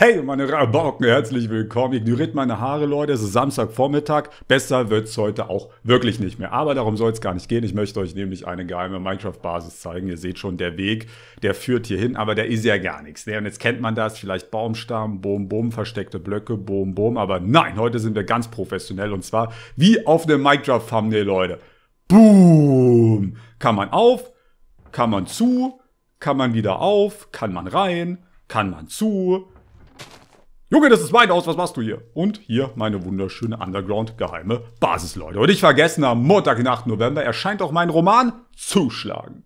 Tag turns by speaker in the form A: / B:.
A: Hey, meine Rabauken, herzlich willkommen. Ignoriert meine Haare, Leute. Es ist Samstagvormittag. Besser wird es heute auch wirklich nicht mehr. Aber darum soll es gar nicht gehen. Ich möchte euch nämlich eine geheime Minecraft-Basis zeigen. Ihr seht schon, der Weg, der führt hier hin, aber der ist ja gar nichts. Und jetzt kennt man das, vielleicht Baumstamm, Boom, Boom, versteckte Blöcke, Boom, Boom. Aber nein, heute sind wir ganz professionell und zwar wie auf einem Minecraft-Thumbnail, Leute. Boom! Kann man auf, kann man zu, kann man wieder auf, kann man rein, kann man zu, Junge, das ist mein Haus, was machst du hier? Und hier meine wunderschöne Underground-geheime Basis, Leute. Und nicht vergessen, am Montag, den 8. November erscheint auch mein Roman Zuschlagen.